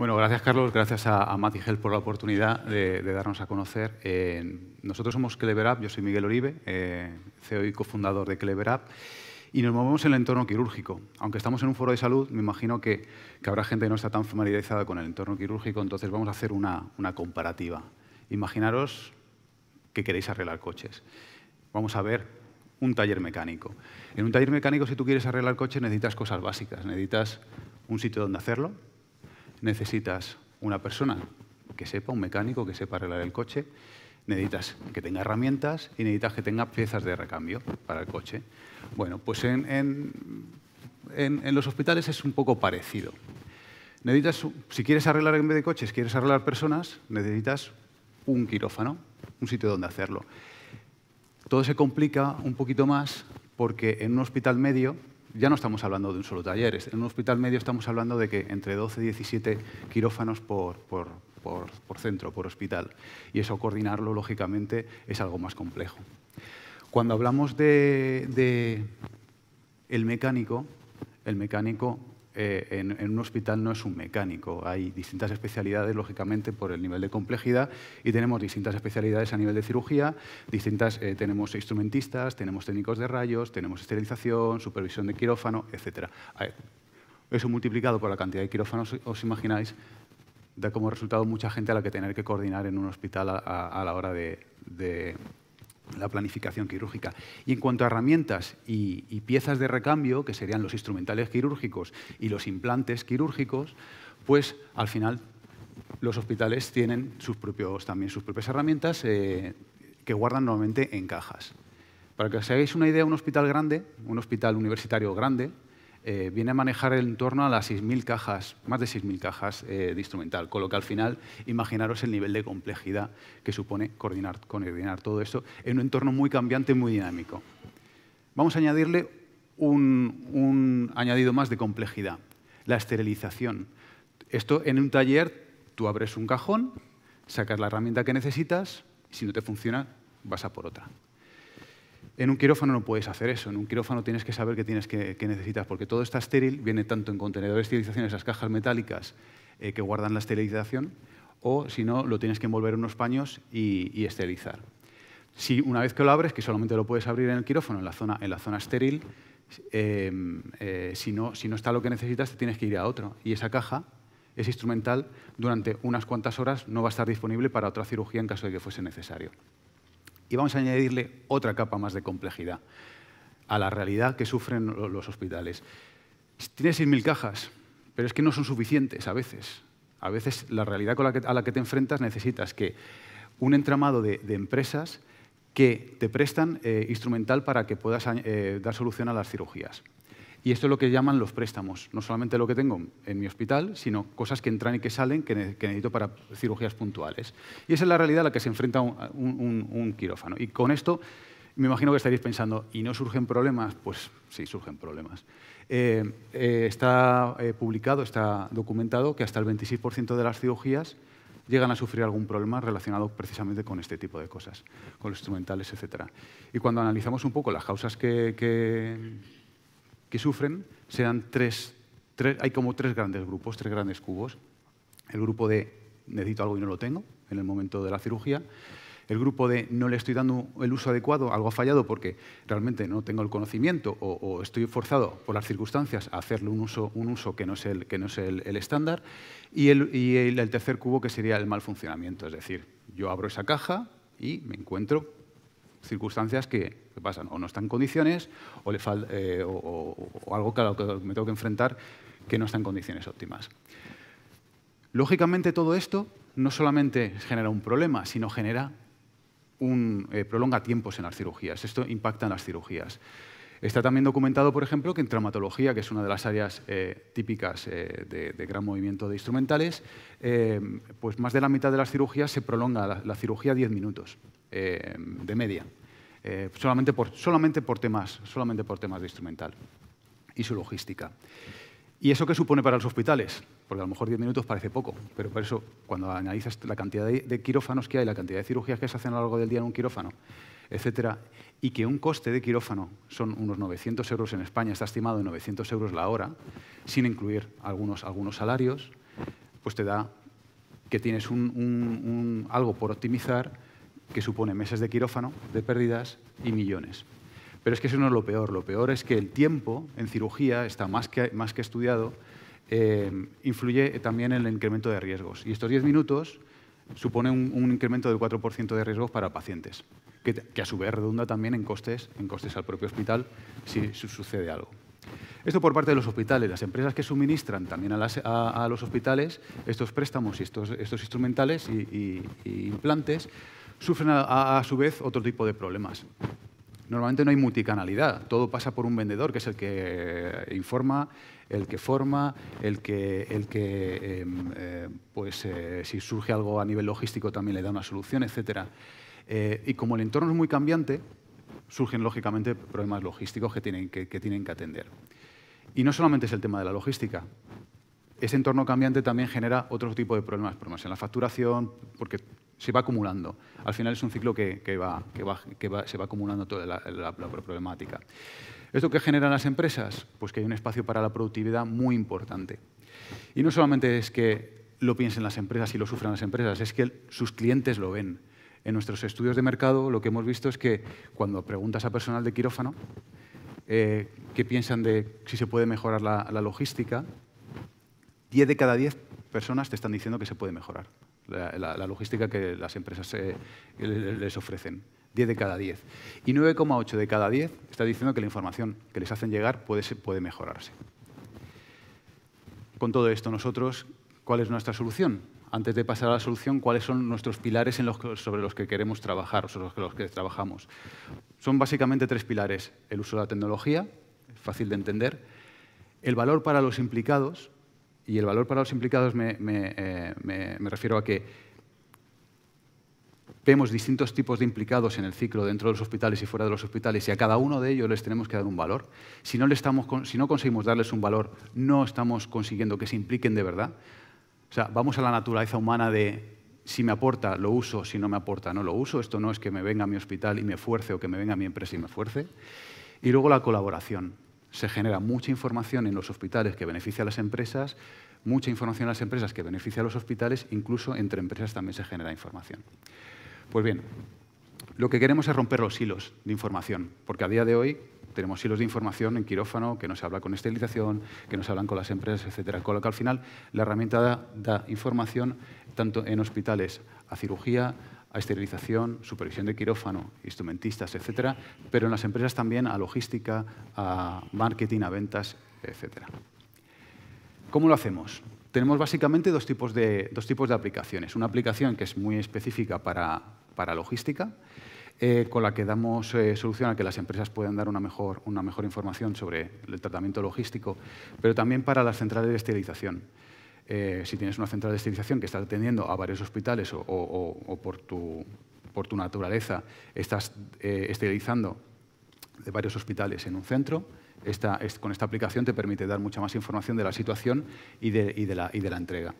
Bueno, gracias Carlos, gracias a, y Hel por la oportunidad de, darnos a conocer. Eh, nosotros somos CleverUp, yo soy Miguel Oribe, eh, CEO y cofundador de CleverUp, y nos movemos en el entorno quirúrgico. Aunque estamos en un foro de salud, me imagino que, que habrá gente que no está tan familiarizada con el entorno quirúrgico, entonces vamos a hacer una, una comparativa. Imaginaros que queréis arreglar coches. Vamos a ver un taller mecánico. En un taller mecánico, si tú quieres arreglar coches, necesitas cosas básicas. Necesitas un sitio donde hacerlo, necesitas una persona que sepa, un mecánico que sepa arreglar el coche, necesitas que tenga herramientas y necesitas que tenga piezas de recambio para el coche. Bueno, pues en, los hospitales es un poco parecido. Necesitas, si quieres arreglar en vez de coches, quieres arreglar personas, necesitas un quirófano, un sitio donde hacerlo. Todo se complica un poquito más porque en un hospital medio ya no estamos hablando de un solo taller. En un hospital medio estamos hablando de que entre 12 y 17 quirófanos por, centro, por hospital. Y eso coordinarlo, lógicamente, es algo más complejo. Cuando hablamos de el mecánico, el mecánico eh, en, un hospital no es un mecánico. Hay distintas especialidades, lógicamente, por el nivel de complejidad y tenemos distintas especialidades a nivel de cirugía, distintas, eh, tenemos instrumentistas, tenemos técnicos de rayos, tenemos esterilización, supervisión de quirófano, etc. Eso multiplicado por la cantidad de quirófanos, os imagináis, da como resultado mucha gente a la que tener que coordinar en un hospital a, la hora de, la planificación quirúrgica. Y en cuanto a herramientas y, piezas de recambio, que serían los instrumentales quirúrgicos y los implantes quirúrgicos, pues al final los hospitales tienen sus propios, también sus propias herramientas eh, que guardan normalmente en cajas. Para que os hagáis una idea, un hospital grande, un hospital universitario grande, eh, viene a manejar el entorno a las 6.000 cajas, más de 6.000 cajas eh, de instrumental, con lo que al final imaginaros el nivel de complejidad que supone coordinar, coordinar todo esto en un entorno muy cambiante, y muy dinámico. Vamos a añadirle un, un añadido más de complejidad, la esterilización. Esto en un taller, tú abres un cajón, sacas la herramienta que necesitas, si no te funciona, vas a por otra. En un quirófano no puedes hacer eso, en un quirófano tienes que saber qué tienes que, necesitas, porque todo está estéril, viene tanto en contenedores de esterilización, esas cajas metálicas eh, que guardan la esterilización, o si no, lo tienes que envolver en unos paños y, esterilizar. Si una vez que lo abres, que solamente lo puedes abrir en el quirófano, en la zona, en la zona estéril, em, eh, si, no, si no está lo que necesitas, te tienes que ir a otro. Y esa caja es instrumental, durante unas cuantas horas no va a estar disponible para otra cirugía en caso de que fuese necesario y vamos a añadirle otra capa más de complejidad a la realidad que sufren los hospitales. Tienes 6.000 cajas, pero es que no son suficientes a veces. A veces la realidad a la que te enfrentas necesitas un entramado de, empresas que te prestan eh, instrumental para que puedas eh, dar solución a las cirugías. Y esto es lo que llaman los préstamos. No solamente lo que tengo en mi hospital, sino cosas que entran y que salen que, necesito para cirugías puntuales. Y esa es la realidad a la que se enfrenta un, quirófano. Y con esto me imagino que estaréis pensando, ¿y no surgen problemas? Pues sí, surgen problemas. Eh, eh, está eh, publicado, está documentado que hasta el 26% de las cirugías llegan a sufrir algún problema relacionado precisamente con este tipo de cosas, con los instrumentales, etc. Y cuando analizamos un poco las causas que que sufren serán tres, hay como tres grandes grupos, tres grandes cubos. El grupo de necesito algo y no lo tengo en el momento de la cirugía, el grupo de no le estoy dando el uso adecuado, algo ha fallado porque realmente no tengo el conocimiento o, estoy forzado por las circunstancias a hacerle un uso, un uso que no es el, que no es el, estándar, y, el, y el tercer cubo que sería el mal funcionamiento, es decir, yo abro esa caja y me encuentro circunstancias que, pasan, o no están en condiciones, o, eh, o, algo que, me tengo que enfrentar que no están en condiciones óptimas. Lógicamente todo esto no solamente genera un problema, sino genera un, eh, prolonga tiempos en las cirugías. Esto impacta en las cirugías. Está también documentado, por ejemplo, que en traumatología, que es una de las áreas eh, típicas eh, de, gran movimiento de instrumentales, eh, pues más de la mitad de las cirugías se prolonga la, cirugía 10 minutos de media, solamente por, solamente, por temas, solamente por temas de instrumental y su logística. ¿Y eso qué supone para los hospitales? Porque a lo mejor 10 minutos parece poco, pero por eso, cuando analizas la cantidad de quirófanos que hay, la cantidad de cirugías que se hacen a lo largo del día en un quirófano, etcétera Y que un coste de quirófano son unos 900 euros en España, está estimado en 900 euros la hora, sin incluir algunos, algunos salarios, pues te da que tienes un, algo por optimizar que supone meses de quirófano, de pérdidas y millones. Pero es que eso no es lo peor. Lo peor es que el tiempo en cirugía está más que, más que estudiado, eh, influye también en el incremento de riesgos. Y estos 10 minutos supone un, incremento del 4% de riesgos para pacientes, que, a su vez redunda también en costes, en costes al propio hospital si, sucede algo. Esto por parte de los hospitales. Las empresas que suministran también a, los hospitales estos préstamos y estos, instrumentales y, implantes sufren a, su vez otro tipo de problemas. Normalmente no hay multicanalidad, todo pasa por un vendedor, que es el que eh, informa, el que forma, el que, el que em, eh, pues, eh, si surge algo a nivel logístico también le da una solución, etc. y como el entorno es muy cambiante, surgen lógicamente problemas logísticos que tienen que, que tienen que atender. Y no solamente es el tema de la logística, ese entorno cambiante también genera otro tipo de problemas, problemas en la facturación, porque se va acumulando. Al final es un ciclo que, va, se va acumulando toda la, problemática. ¿Esto qué generan las empresas? Pues que hay un espacio para la productividad muy importante. Y no solamente es que lo piensen las empresas y lo sufran las empresas, es que sus clientes lo ven. En nuestros estudios de mercado lo que hemos visto es que cuando preguntas a personal de quirófano eh, qué piensan de si se puede mejorar la, la logística, 10 de cada 10 personas te están diciendo que se puede mejorar la, logística que las empresas eh, les ofrecen. 10 de cada 10. Y 9,8 de cada 10 está diciendo que la información que les hacen llegar puede, puede mejorarse. Con todo esto, nosotros, ¿cuál es nuestra solución? Antes de pasar a la solución, ¿cuáles son nuestros pilares sobre los que queremos trabajar, sobre los que trabajamos? Son básicamente tres pilares. El uso de la tecnología, fácil de entender. El valor para los implicados, y el valor para los implicados eh, me, refiero a que vemos distintos tipos de implicados en el ciclo dentro de los hospitales y fuera de los hospitales y a cada uno de ellos les tenemos que dar un valor. Si no, le estamos, si no conseguimos darles un valor, no estamos consiguiendo que se impliquen de verdad. O sea, vamos a la naturaleza humana de si me aporta, lo uso, si no me aporta, no lo uso. Esto no es que me venga a mi hospital y me fuerce o que me venga a mi empresa y me fuerce. Y luego la colaboración se genera mucha información en los hospitales que beneficia a las empresas, mucha información a las empresas que beneficia a los hospitales, incluso entre empresas también se genera información. Pues bien, lo que queremos es romper los hilos de información, porque a día de hoy tenemos hilos de información en quirófano que nos habla con esterilización, que nos hablan con las empresas, etcétera. Con lo que al final la herramienta da información tanto en hospitales a cirugía, a esterilización, supervisión de quirófano, instrumentistas, etcétera, pero en las empresas también a logística, a marketing, a ventas, etcétera. ¿Cómo lo hacemos? Tenemos básicamente dos tipos de, dos tipos de aplicaciones. Una aplicación que es muy específica para, logística, eh, con la que damos eh, solución a que las empresas puedan dar mejor, una mejor información sobre el tratamiento logístico, pero también para las centrales de esterilización. Eh, si tienes una central de esterilización que está atendiendo a varios hospitales o, por, tu, naturaleza estás eh, esterilizando de varios hospitales en un centro, con esta aplicación te permite dar mucha más información de la situación y de, la, entrega.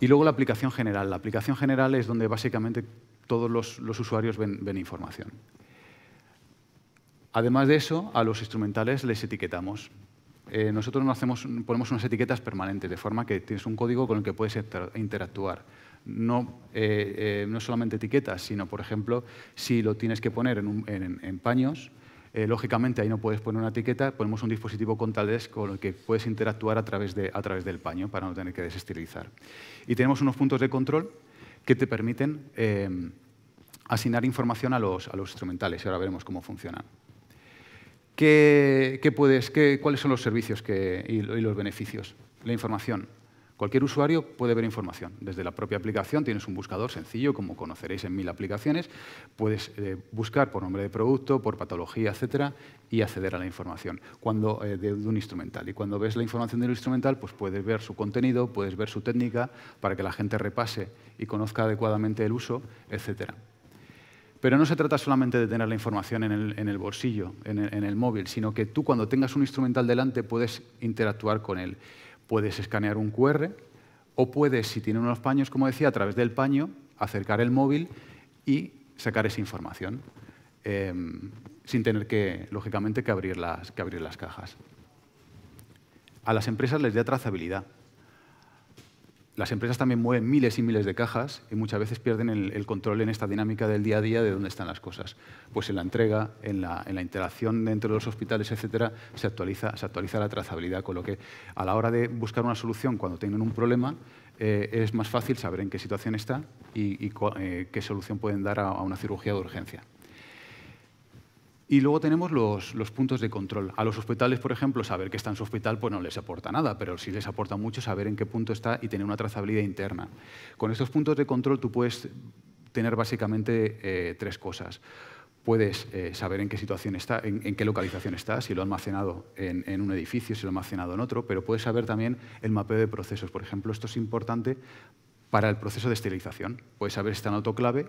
Y luego la aplicación general. La aplicación general es donde básicamente todos los, usuarios ven, información. Además de eso, a los instrumentales les etiquetamos. Eh, nosotros ponemos unas etiquetas permanentes, de forma que tienes un código con el que puedes interactuar. Eh, eh, no, solamente etiquetas, sino, por ejemplo, si lo tienes que poner en, paños, lógicamente ahí no puedes poner una etiqueta, ponemos un dispositivo con con el que puedes interactuar a través, del paño para no tener que desestilizar. Y tenemos unos puntos de control que te permiten asignar información a los, a los instrumentales y ahora veremos cómo funcionan. ¿Cuáles son los servicios y, los beneficios? La información. Cualquier usuario puede ver información. Desde la propia aplicación tienes un buscador sencillo, como conoceréis en mil aplicaciones. Puedes eh, buscar por nombre de producto, por patología, etcétera, y acceder a la información cuando, eh, de, de, un instrumental. Y cuando ves la información del instrumental, pues puedes ver su contenido, puedes ver su técnica, para que la gente repase y conozca adecuadamente el uso, etcétera. Pero no se trata solamente de tener la información en el, bolsillo, en el, móvil, sino que tú cuando tengas un instrumental delante puedes interactuar con él. Puedes escanear un QR o puedes, si tiene unos paños, como decía, a través del paño, acercar el móvil y sacar esa información, em, sin tener que, lógicamente, que abrir, las, que abrir las cajas. A las empresas les da trazabilidad las empresas también mueven miles y miles de cajas y muchas veces pierden el, control en esta dinámica del día a día de dónde están las cosas. Pues en la entrega, en la, interacción dentro interacción los hospitales, etcétera, se actualiza, la trazabilidad, con lo que a la hora de buscar una solución cuando tienen un problema, eh, es más fácil saber en qué situación está y, eh, qué solución pueden dar a una cirugía de urgencia. Y luego tenemos los, puntos de control. A los hospitales, por ejemplo, saber que está en su hospital pues no les aporta nada, pero sí les aporta mucho saber en qué punto está y tener una trazabilidad interna. Con estos puntos de control tú puedes tener básicamente eh, tres cosas. Puedes eh, saber en qué situación está, en, qué localización está, si lo ha almacenado en, en, un edificio, si lo ha almacenado en otro, pero puedes saber también el mapeo de procesos. Por ejemplo, esto es importante para el proceso de esterilización. Puedes saber si está en autoclave,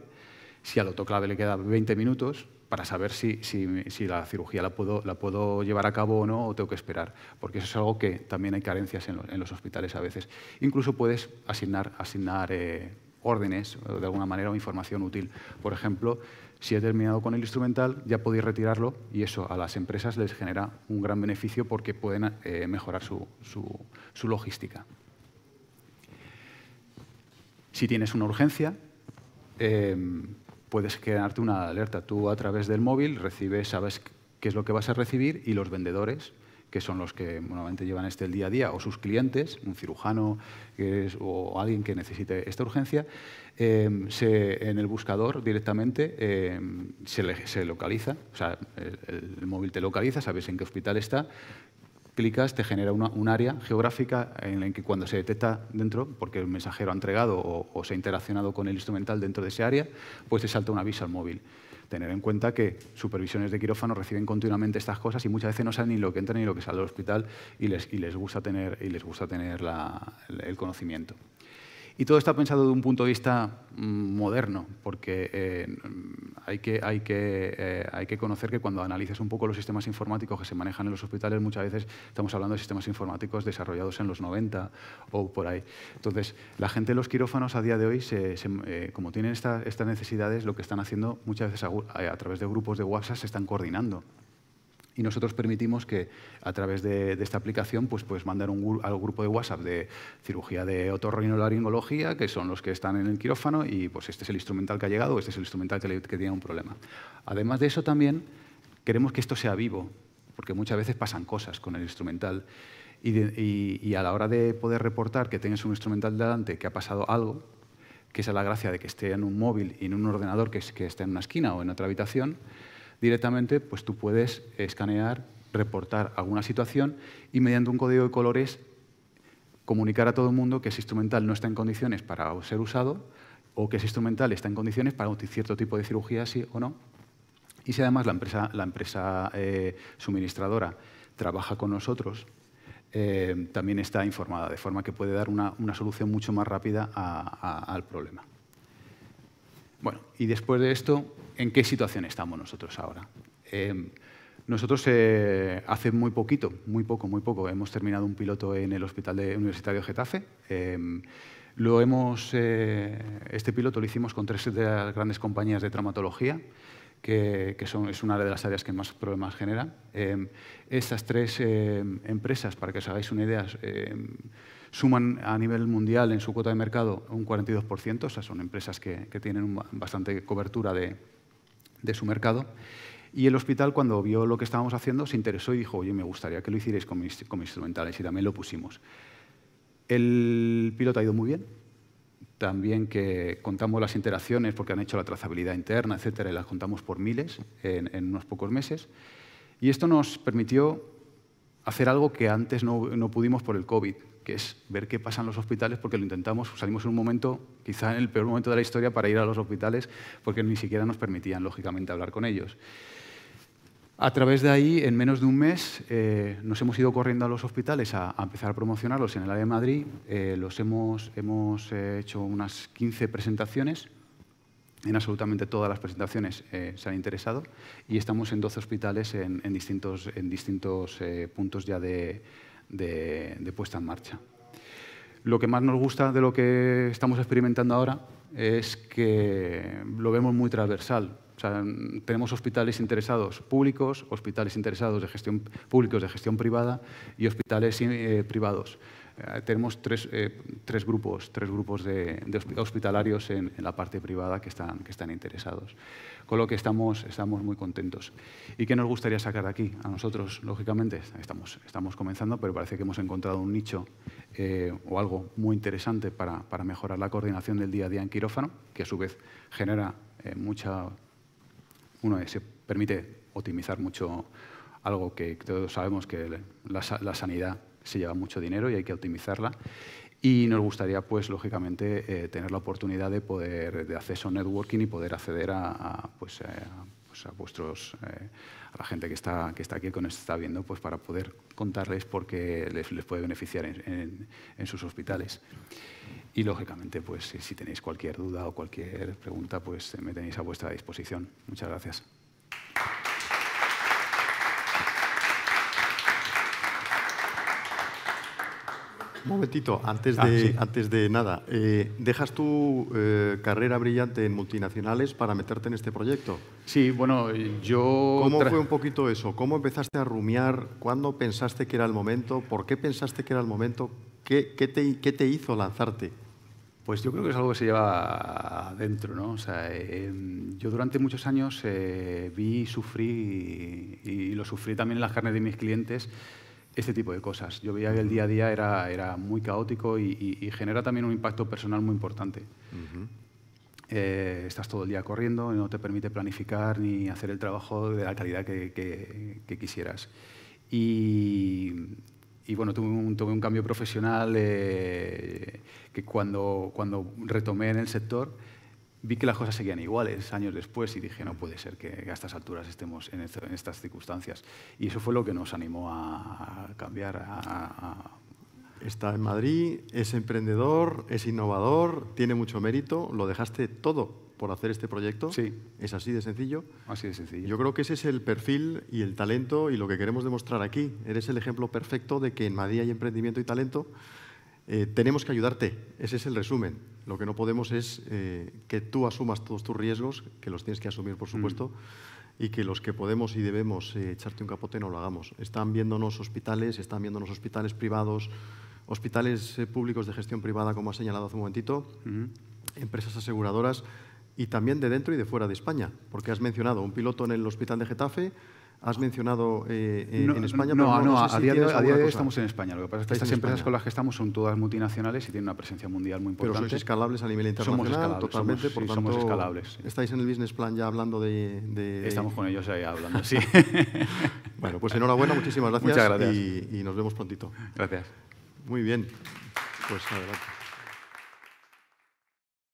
si al autoclave le queda 20 minutos para saber si, la cirugía la puedo, la puedo llevar a cabo o no o tengo que esperar, porque eso es algo que también hay carencias en, los hospitales a veces. Incluso puedes asignar, asignar eh, órdenes de alguna manera o información útil. Por ejemplo, si he terminado con el instrumental, ya podéis retirarlo y eso a las empresas les genera un gran beneficio porque pueden eh, mejorar su, logística. Si tienes una urgencia, eh, puedes crearte una alerta. Tú a través del móvil recibes, sabes qué es lo que vas a recibir y los vendedores, que son los que normalmente llevan este el día a día, o sus clientes, un cirujano o alguien que necesite esta urgencia, eh, se, en el buscador directamente eh, se, localiza, o sea, el, móvil te localiza, sabes en qué hospital está, clicas te genera un área geográfica en la que cuando se detecta dentro, porque el mensajero ha entregado o, se ha interaccionado con el instrumental dentro de ese área, pues te salta un aviso al móvil. Tener en cuenta que supervisiones de quirófano reciben continuamente estas cosas y muchas veces no saben ni lo que entra ni lo que sale del hospital y les, gusta tener, y les gusta tener el conocimiento. Y todo está pensado desde un punto de vista mm, moderno, porque eh, hay, que, hay, eh, hay que conocer que cuando analices un poco los sistemas informáticos que se manejan en los hospitales, muchas veces estamos hablando de sistemas informáticos desarrollados en los 90 o por ahí. Entonces, la gente de los quirófanos a día de hoy, eh, como tienen estas necesidades, lo que están haciendo muchas veces a través de grupos de WhatsApp se están coordinando y nosotros permitimos que a través de, esta aplicación pues, puedes mandar al grupo de WhatsApp de cirugía de otorrinolaringología, que son los que están en el quirófano, y pues este es el instrumental que ha llegado, este es el instrumental que, le, tiene un problema. Además de eso también queremos que esto sea vivo, porque muchas veces pasan cosas con el instrumental. Y, a la hora de poder reportar que tengas un instrumental delante que ha pasado algo, que esa es la gracia de que esté en un móvil y en un ordenador que esté en una esquina o en otra habitación, directamente pues tú puedes escanear, reportar alguna situación y mediante un código de colores comunicar a todo el mundo que ese instrumental no está en condiciones para ser usado o que ese instrumental está en condiciones para un cierto tipo de cirugía, sí o no. Y si además la empresa, eh, suministradora trabaja con nosotros, eh, también está informada, de forma que puede dar una, solución mucho más rápida al problema. Bueno, y después de esto, ¿en qué situación estamos nosotros ahora? Em, nosotros eh, hace muy poquito, muy poco, muy poco, hemos terminado un piloto en el Hospital Universitario Getafe. Em, lo hemos, eh, este piloto lo hicimos con tres de las grandes compañías de traumatología, que, que son, es una de las áreas que más problemas genera. Em, estas tres empresas, para que os hagáis una idea, suman a nivel mundial en su cuota de mercado un 42%, o sea, son empresas que, tienen bastante cobertura de, su mercado. Y el hospital, cuando vio lo que estábamos haciendo, se interesó y dijo, oye, me gustaría que lo hicierais como, instrumentales, y también lo pusimos. El piloto ha ido muy bien. También que contamos las interacciones porque han hecho la trazabilidad interna, etcétera, y las contamos por miles en, unos pocos meses. Y esto nos permitió hacer algo que antes no, no pudimos por el COVID, que es ver qué pasa en los hospitales, porque lo intentamos, salimos en un momento, quizá en el peor momento de la historia, para ir a los hospitales, porque ni siquiera nos permitían, lógicamente, hablar con ellos. A través de ahí, en menos de un mes, eh, nos hemos ido corriendo a los hospitales a, empezar a promocionarlos en el área de Madrid. Eh, los hemos, hemos eh, hecho unas 15 presentaciones. En absolutamente todas las presentaciones se han interesado y estamos en 12 hospitales en distintos, en distintos puntos ya de, de, puesta en marcha. Lo que más nos gusta de lo que estamos experimentando ahora es que lo vemos muy transversal. tenemos hospitales interesados públicos, hospitales interesados de gestión públicos de gestión privada y hospitales eh, privados. Eh, tenemos tres, eh, tres, grupos, tres grupos de, hospitalarios en, la parte privada que están, que están interesados, con lo que estamos, estamos muy contentos. ¿Y qué nos gustaría sacar de aquí? A nosotros, lógicamente, estamos, estamos comenzando, pero parece que hemos encontrado un nicho eh, o algo muy interesante para, para, mejorar la coordinación del día a día en quirófano, que a su vez genera mucha... Uno se permite optimizar mucho algo que todos sabemos que la sanidad se lleva mucho dinero y hay que optimizarla. Y nos gustaría, pues, lógicamente, eh, tener la oportunidad de poder de acceso a networking y poder acceder a, pues, eh, pues vuestros, eh, a la gente que está, que está aquí, que nos está viendo, pues, para poder contarles por qué les, puede beneficiar en, sus hospitales. Y, lógicamente, pues, si, si tenéis cualquier duda o cualquier pregunta, pues, me tenéis a vuestra disposición. Muchas gracias. Un momentito, antes ah, de, antes de nada, eh, ¿dejas tu eh, carrera brillante en multinacionales para meterte en este proyecto? Sí, bueno, yo... ¿Cómo fue un poquito eso? ¿Cómo empezaste a rumiar? ¿Cuándo pensaste que era el momento? ¿Por qué pensaste que era el momento? ¿Qué, qué, te, qué te hizo lanzarte? Pues yo creo que es algo que se lleva adentro, ¿no? O sea, em, yo durante muchos años eh, vi, sufrí y, y, lo sufrí también en las carnes de mis clientes este tipo de cosas. Yo veía que el día a día era, era muy caótico y, genera también un impacto personal muy importante. Eh, estás todo el día corriendo, y no te permite planificar ni hacer el trabajo de la calidad que, quisieras. Y, bueno, tuve un, cambio profesional eh, que cuando, cuando retomé en el sector, vi que las cosas seguían iguales años después y dije, no puede ser que a estas alturas estemos en, estas circunstancias. Y eso fue lo que nos animó a, cambiar. Está en Madrid, es emprendedor, es innovador, tiene mucho mérito, lo dejaste todo por hacer este proyecto. Sí. Es así de sencillo. Así de sencillo. Yo creo que ese es el perfil y el talento y lo que queremos demostrar aquí. Eres el ejemplo perfecto de que en Madrid hay emprendimiento y talento eh, tenemos que ayudarte, ese es el resumen. Lo que no podemos es eh, que tú asumas todos tus riesgos, que los tienes que asumir, por mm. supuesto, y que los que podemos y debemos eh, echarte un capote no lo hagamos. Están viéndonos hospitales, están viéndonos hospitales privados, hospitales públicos de gestión privada, como ha señalado hace un momentito, mm-hmm. empresas aseguradoras y también de dentro y de fuera de España, porque has mencionado un piloto en el hospital de Getafe, Has mencionado eh, eh, en España, no, no, a, día de, a, día hoy estamos en España. Lo que pasa es que estas empresas con las que estamos son todas multinacionales y tienen una presencia mundial muy importante. Pero sois escalables a nivel internacional, somos escalables, totalmente, somos, somos escalables. Estáis en el business plan ya hablando de... estamos con ellos ahí hablando, sí. bueno, pues enhorabuena, muchísimas gracias. Y, y nos vemos prontito. Gracias. Muy bien. Pues adelante.